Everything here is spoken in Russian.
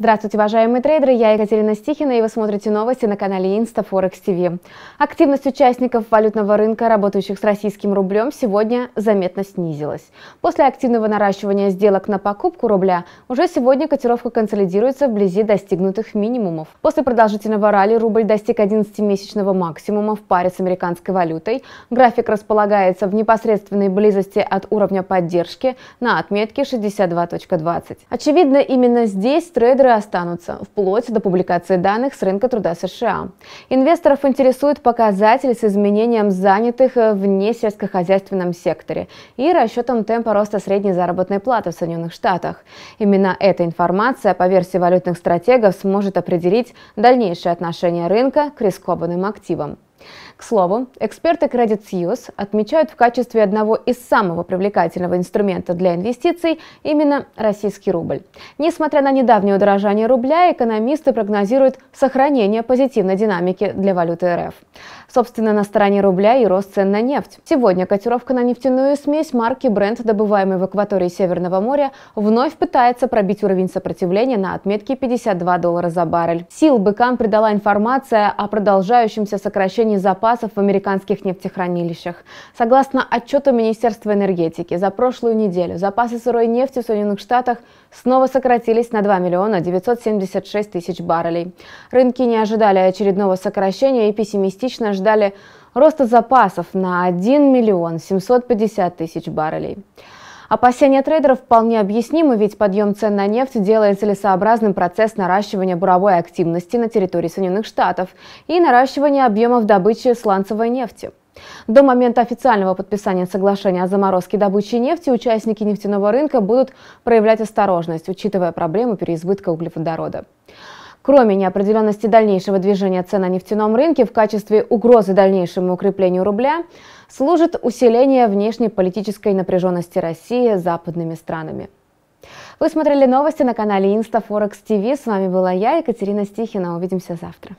Здравствуйте, уважаемые трейдеры, я Екатерина Стихина, и вы смотрите новости на канале Инста Форекс ТВ. Активность участников валютного рынка, работающих с российским рублем, сегодня заметно снизилась. После активного наращивания сделок на покупку рубля, уже сегодня котировка консолидируется вблизи достигнутых минимумов. После продолжительного ралли рубль достиг 11-месячного максимума в паре с американской валютой. График располагается в непосредственной близости от уровня поддержки на отметке 62.20. Очевидно, именно здесь трейдеры которые останутся, вплоть до публикации данных с рынка труда США. Инвесторов интересует показатель с изменением занятых э, в несельскохозяйственном секторе и расчетом темпа роста средней заработной платы в Соединенных Штатах. Именно эта информация, по версии валютных стратегов, сможет определить дальнейшее отношение рынка к рискованным активам. К слову, эксперты Credit Suisse отмечают в качестве одного из самого привлекательного инструмента для инвестиций именно российский рубль. Несмотря на недавнее удорожание рубля, экономисты прогнозируют сохранение позитивной динамики для валюты РФ. Собственно, на стороне рубля и рост цен на нефть. Сегодня котировка на нефтяную смесь марки бренд, добываемой в акватории Северного моря, вновь пытается пробить уровень сопротивления на отметке 52 доллара за баррель. Сил быкам придала информация о продолжающемся сокращении снижении запасов в американских нефтехранилищах. Согласно отчету Министерства энергетики, за прошлую неделю запасы сырой нефти в Соединенных Штатах снова сократились на 2 миллиона 976 тысяч баррелей. Рынки не ожидали очередного сокращения и пессимистично ждали роста запасов на 1 миллион 750 тысяч баррелей. Опасения трейдеров вполне объяснимы, ведь подъем цен на нефть делает целесообразным процесс наращивания буровой активности на территории Соединенных Штатов и наращивания объемов добычи сланцевой нефти. До момента официального подписания соглашения о заморозке добычи нефти участники нефтяного рынка будут проявлять осторожность, учитывая проблему переизбытка углеводорода. Кроме неопределенности дальнейшего движения цен на нефтяном рынке в качестве угрозы дальнейшему укреплению рубля служит усиление внешней политической напряженности России с западными странами. Вы смотрели новости на канале InstaForex TV. С вами была я, Екатерина Стихина. Увидимся завтра.